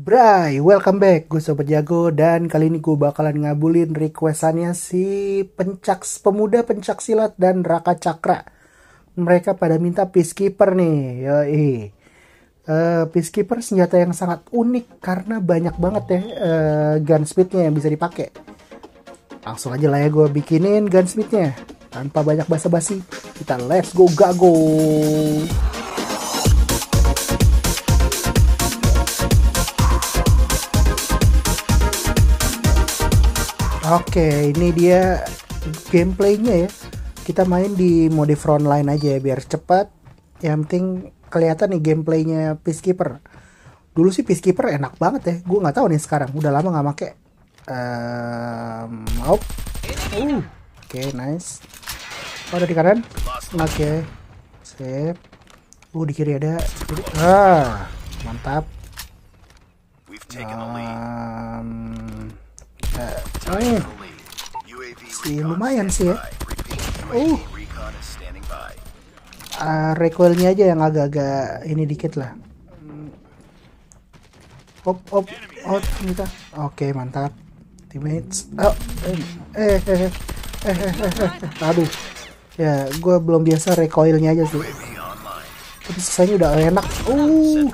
Bray, welcome back. Gue Sobat Jago dan kali ini gue bakalan ngabulin requestannya si pencak pemuda pencak silat dan Raka Cakra. Mereka pada minta peacekeeper nih. Yoi. Uh, peacekeeper senjata yang sangat unik karena banyak banget ya uh, eh, gunsmithnya yang bisa dipakai. Langsung aja lah ya gue bikinin gunsmithnya tanpa banyak basa-basi. Kita let's go gago. go. Oke, ini dia gameplaynya ya. Kita main di mode frontline aja ya, biar cepat. Yang penting kelihatan nih gameplaynya Peacekeeper. Dulu sih Peacekeeper enak banget ya. Gue nggak tahu nih sekarang. Udah lama nggak make. Um, out. Uh, oke, okay, nice. Oh, ada di kanan. Oke, okay. sip. Uh, di kiri ada. Ah, mantap. Um, coy oh, iya. si lumayan sih ya uh uh, recoilnya aja yang agak-agak ini dikit lah hop hop hop kita oke mantap teammates oh, eh eh eh eh eh eh, eh, eh. aduh ya gue belum biasa recoilnya aja sih tapi sisanya udah enak uh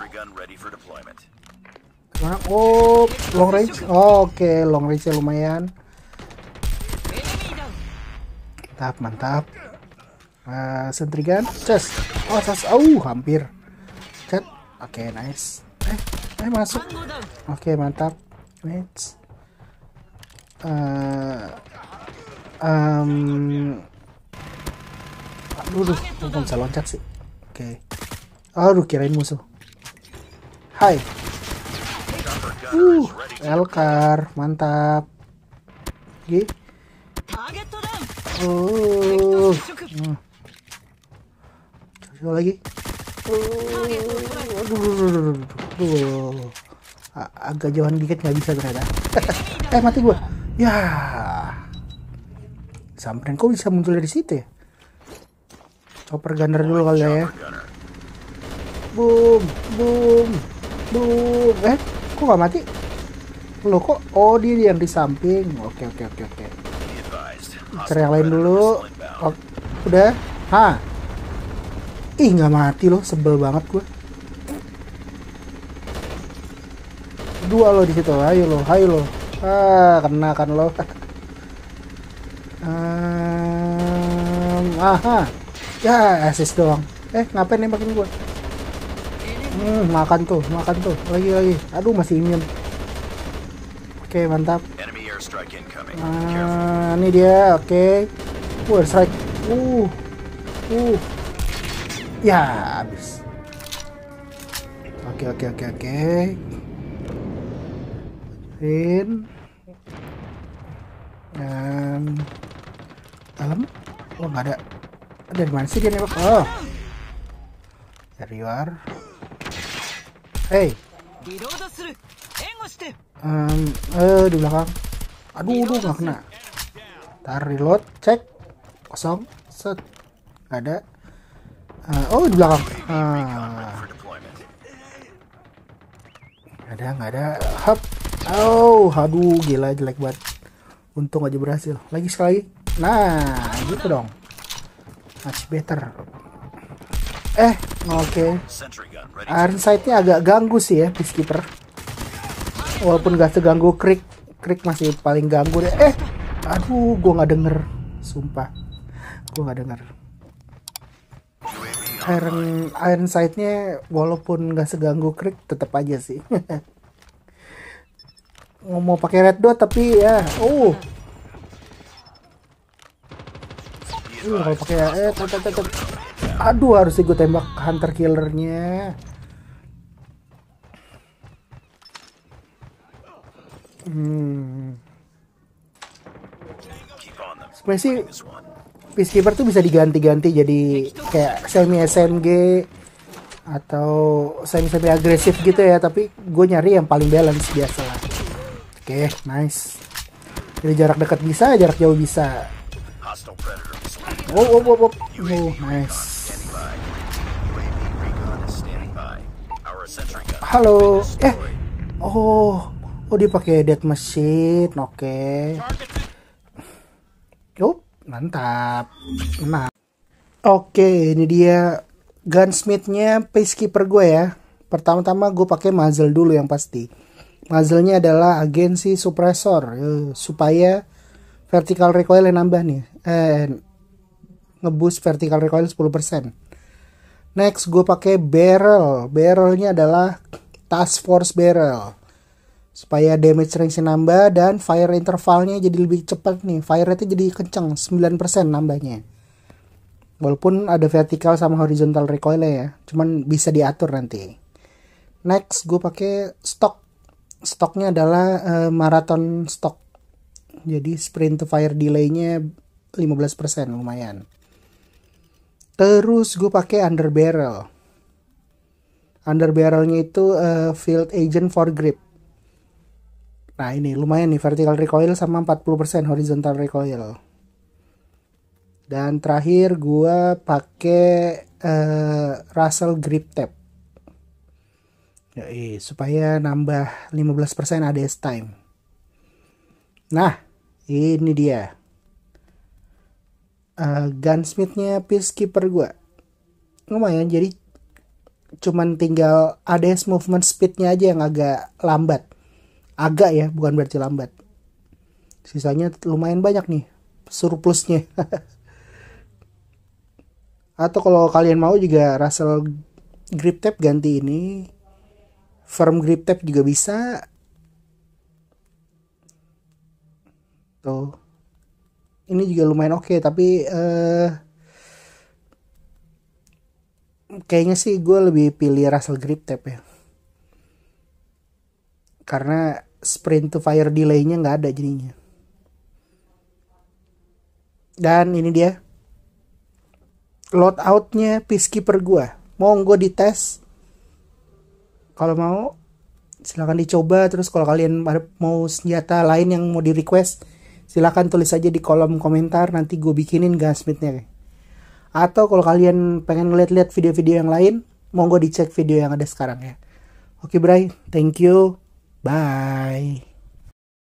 Mana? Oh, long range. Oh, Oke, okay. long range lumayan. Mantap, mantap. Uh, sentrigan, chest. Oh, chest. Oh, hampir. Cet. Oke, okay, nice. Eh, eh masuk. Oke, okay, mantap. Nice. Uh, um, aduh, bukan bisa loncat sih. Oke. Okay. Aduh, kirain musuh. Hai. Uh, Elkar, mantap. Oke. Oh. Uh. Hmm. Coba lagi. Oh. Agak jauhan dikit nggak bisa ternyata. eh mati gua. Ya. Samperin kok bisa muncul dari situ ya? Chopper gunner dulu kali ya. Boom, boom, boom. Eh, kok gak mati lo kok oh dia yang di samping oke oke oke oke cari yang lain dulu oh, udah ha ih nggak mati lo, sebel banget gue dua lo di situ ayo lo ayo lo ah kena kan lo um, ehm, aha ya assist doang eh ngapain nembakin gue Hmm, makan tuh, makan tuh. Lagi lagi. Aduh, masih imun. Oke, okay, mantap. Nah, ini dia. Oke. Okay. Uh, strike. Uh. Uh. Ya, habis. Oke, okay, oke, okay, oke, okay, oke. Okay. In. Dan dalam oh nggak ada di mana sih dia nih oh there you are Hey. Um, eh di belakang. Aduh, aduh nggak kena. Tar reload, cek. Kosong. Set. Gak ada. Uh, oh, di belakang. Uh. Eh. Gak ada, nggak ada. Hap. Oh, aduh, gila jelek banget. Untung aja berhasil. Lagi sekali. Nah, gitu dong. Much better. Eh, oke. Okay. Iron Sight-nya agak ganggu sih ya, Peacekeeper. Walaupun gak seganggu Krik. Krik masih paling ganggu deh. Eh, aduh, gue gak denger. Sumpah. Gue gak denger. Iron Iron Sight-nya walaupun gak seganggu Krik tetap aja sih. Ngomong pakai red dot tapi ya, oh, Uh, kalau uh, pakai eh, tetep, tetep. tetap. Aduh harusnya gue tembak hunter killernya. Hmm. Sebenarnya Peacekeeper tuh bisa diganti-ganti jadi kayak semi SMG atau semi semi agresif gitu ya tapi gue nyari yang paling balance biasa oke okay, nice jadi jarak dekat bisa jarak jauh bisa oh oh oh oh, oh nice Halo. Eh. Oh. Oh dia pakai dead machine. Oke. Okay. Yup, mantap. enak Oke, okay, ini dia gunsmithnya peacekeeper gue ya. Pertama-tama gue pakai muzzle dulu yang pasti. Muzzle-nya adalah agensi suppressor eh, supaya vertical recoil yang nambah nih. Eh, ngebus vertical recoil 10%. Next gue pakai barrel. Barrelnya adalah task force barrel. Supaya damage range nambah dan fire intervalnya jadi lebih cepat nih. Fire rate jadi kenceng 9% nambahnya. Walaupun ada vertical sama horizontal recoil ya, cuman bisa diatur nanti. Next gue pakai stock. Stocknya adalah uh, marathon stock. Jadi sprint to fire delay-nya 15% lumayan. Terus gue pakai under barrel. Under barrelnya itu uh, field agent for grip. Nah ini lumayan nih vertical recoil sama 40% horizontal recoil. Dan terakhir gue pakai uh, Russell grip tap. Yoi, supaya nambah 15% ADS time. Nah, ini dia uh, gunsmithnya peacekeeper gue lumayan jadi cuman tinggal ADS movement speednya aja yang agak lambat agak ya bukan berarti lambat sisanya lumayan banyak nih surplusnya atau kalau kalian mau juga Russell grip tape ganti ini firm grip tape juga bisa tuh ini juga lumayan oke okay, tapi uh, kayaknya sih gue lebih pilih Russell Grip Tap ya karena sprint to fire delaynya nggak ada jadinya dan ini dia load outnya peacekeeper gue gue dites kalau mau silahkan dicoba terus kalau kalian mau senjata lain yang mau di request silahkan tulis aja di kolom komentar nanti gue bikinin gasmitnya atau kalau kalian pengen ngeliat-liat video-video yang lain monggo dicek video yang ada sekarang ya oke okay, Bray thank you bye